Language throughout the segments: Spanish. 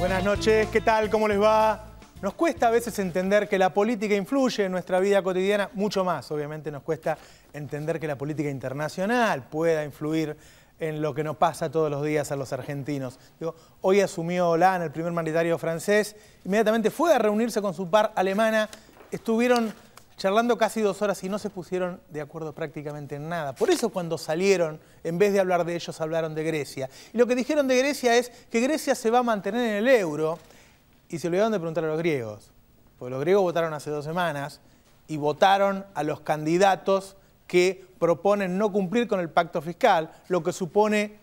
Buenas noches, ¿qué tal? ¿Cómo les va? Nos cuesta a veces entender que la política influye en nuestra vida cotidiana, mucho más, obviamente nos cuesta entender que la política internacional pueda influir en lo que nos pasa todos los días a los argentinos. Digo, hoy asumió Hollande, el primer mandatario francés, inmediatamente fue a reunirse con su par alemana, estuvieron charlando casi dos horas y no se pusieron de acuerdo prácticamente en nada. Por eso cuando salieron, en vez de hablar de ellos, hablaron de Grecia. Y lo que dijeron de Grecia es que Grecia se va a mantener en el euro y se olvidaron de preguntar a los griegos. Porque los griegos votaron hace dos semanas y votaron a los candidatos que proponen no cumplir con el pacto fiscal, lo que supone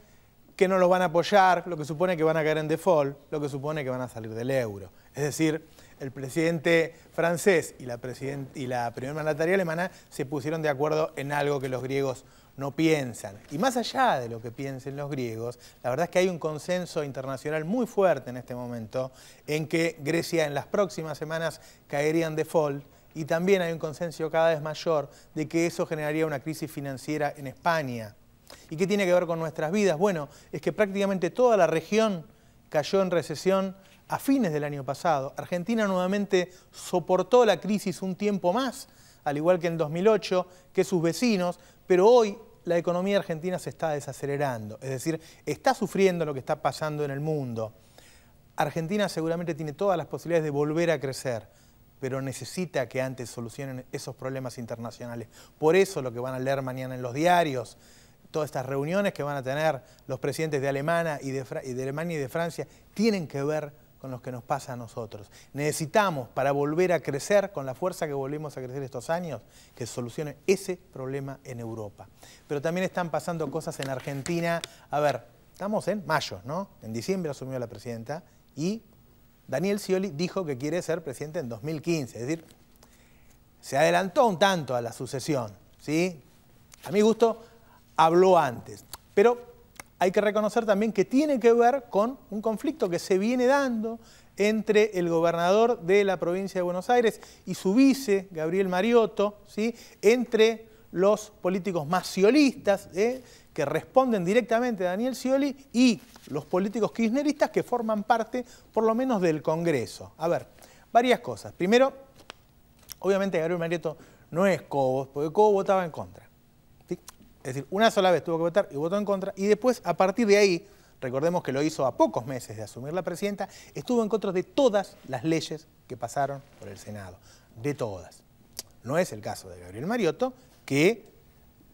que no los van a apoyar, lo que supone que van a caer en default, lo que supone que van a salir del euro. Es decir, el presidente francés y la, presidenta y la primera mandataria alemana se pusieron de acuerdo en algo que los griegos no piensan. Y más allá de lo que piensen los griegos, la verdad es que hay un consenso internacional muy fuerte en este momento en que Grecia en las próximas semanas caería en default y también hay un consenso cada vez mayor de que eso generaría una crisis financiera en España. ¿Y qué tiene que ver con nuestras vidas? Bueno, es que prácticamente toda la región cayó en recesión a fines del año pasado. Argentina nuevamente soportó la crisis un tiempo más, al igual que en 2008, que sus vecinos, pero hoy la economía argentina se está desacelerando, es decir, está sufriendo lo que está pasando en el mundo. Argentina seguramente tiene todas las posibilidades de volver a crecer, pero necesita que antes solucionen esos problemas internacionales. Por eso lo que van a leer mañana en los diarios, todas estas reuniones que van a tener los presidentes de, Alemania y de, y Alemania y de Francia, tienen que ver con los que nos pasa a nosotros. Necesitamos, para volver a crecer con la fuerza que volvimos a crecer estos años, que solucione ese problema en Europa. Pero también están pasando cosas en Argentina. A ver, estamos en mayo, ¿no? En diciembre asumió la presidenta y Daniel Scioli dijo que quiere ser presidente en 2015. Es decir, se adelantó un tanto a la sucesión, ¿sí? A mi gusto, habló antes. Pero hay que reconocer también que tiene que ver con un conflicto que se viene dando entre el gobernador de la provincia de Buenos Aires y su vice, Gabriel Mariotto, ¿sí? entre los políticos maciolistas ¿eh? que responden directamente a Daniel Scioli, y los políticos kirchneristas que forman parte, por lo menos, del Congreso. A ver, varias cosas. Primero, obviamente Gabriel Mariotto no es Cobos, porque Cobos votaba en contra. ¿sí? Es decir, una sola vez tuvo que votar y votó en contra. Y después, a partir de ahí, recordemos que lo hizo a pocos meses de asumir la presidenta, estuvo en contra de todas las leyes que pasaron por el Senado. De todas. No es el caso de Gabriel Mariotto, que,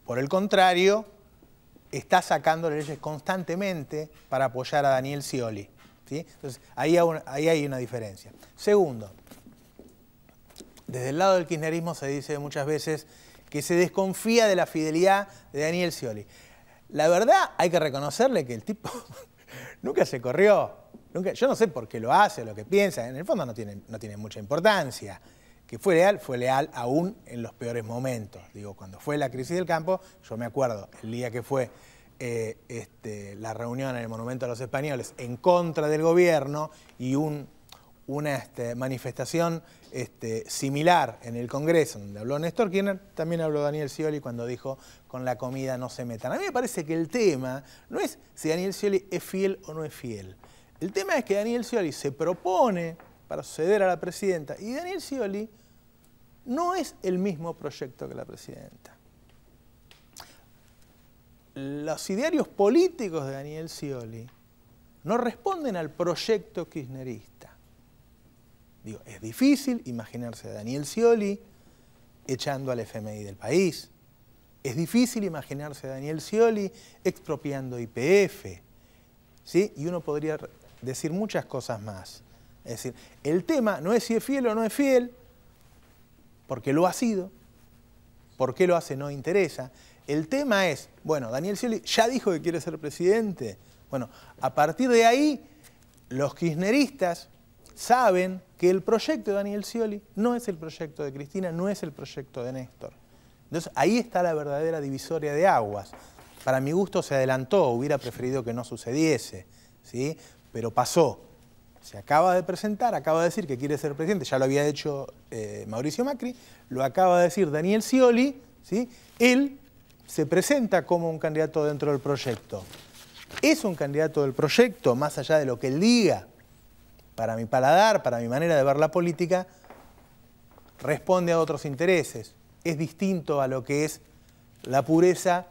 por el contrario, está sacando leyes constantemente para apoyar a Daniel Scioli. Entonces, ahí ahí hay una diferencia. Segundo, desde el lado del kirchnerismo se dice muchas veces que se desconfía de la fidelidad de Daniel Scioli. La verdad, hay que reconocerle que el tipo nunca se corrió. Nunca, yo no sé por qué lo hace, lo que piensa. En el fondo no tiene, mucha importancia. Que fue leal, fue leal aún en los peores momentos. Digo, cuando fue la crisis del campo, yo me acuerdo, el día que fue eh, este, la reunión en el Monumento a los Españoles en contra del gobierno y un una este, manifestación este, similar en el Congreso, donde habló Néstor Kirchner, también habló Daniel Scioli cuando dijo con la comida no se metan. A mí me parece que el tema no es si Daniel Scioli es fiel o no es fiel. El tema es que Daniel Scioli se propone para suceder a la presidenta y Daniel Scioli no es el mismo proyecto que la presidenta. Los idearios políticos de Daniel Scioli no responden al proyecto kirchnerista Digo, es difícil imaginarse a Daniel Scioli echando al FMI del país. Es difícil imaginarse a Daniel Scioli expropiando IPF. ¿sí? Y uno podría decir muchas cosas más. Es decir, el tema no es si es fiel o no es fiel, porque lo ha sido, por qué lo hace no interesa. El tema es, bueno, Daniel Scioli ya dijo que quiere ser presidente. Bueno, a partir de ahí, los kirchneristas, saben que el proyecto de Daniel Scioli no es el proyecto de Cristina, no es el proyecto de Néstor. Entonces ahí está la verdadera divisoria de aguas. Para mi gusto se adelantó, hubiera preferido que no sucediese, ¿sí? pero pasó. Se acaba de presentar, acaba de decir que quiere ser presidente, ya lo había hecho eh, Mauricio Macri, lo acaba de decir Daniel Scioli, ¿sí? él se presenta como un candidato dentro del proyecto. Es un candidato del proyecto, más allá de lo que él diga, para mi paladar, para mi manera de ver la política, responde a otros intereses. Es distinto a lo que es la pureza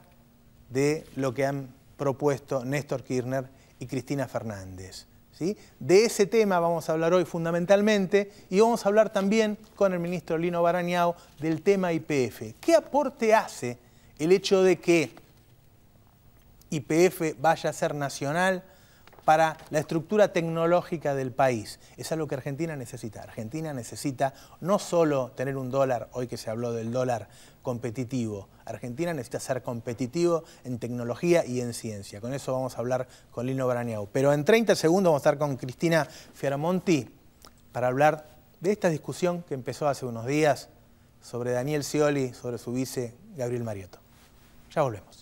de lo que han propuesto Néstor Kirchner y Cristina Fernández. ¿sí? De ese tema vamos a hablar hoy fundamentalmente y vamos a hablar también con el ministro Lino Barañao del tema IPF. ¿Qué aporte hace el hecho de que IPF vaya a ser nacional? para la estructura tecnológica del país. Es algo que Argentina necesita. Argentina necesita no solo tener un dólar, hoy que se habló del dólar competitivo, Argentina necesita ser competitivo en tecnología y en ciencia. Con eso vamos a hablar con Lino Braniau. Pero en 30 segundos vamos a estar con Cristina Fiaramonti para hablar de esta discusión que empezó hace unos días sobre Daniel Scioli, sobre su vice Gabriel Mariotto. Ya volvemos.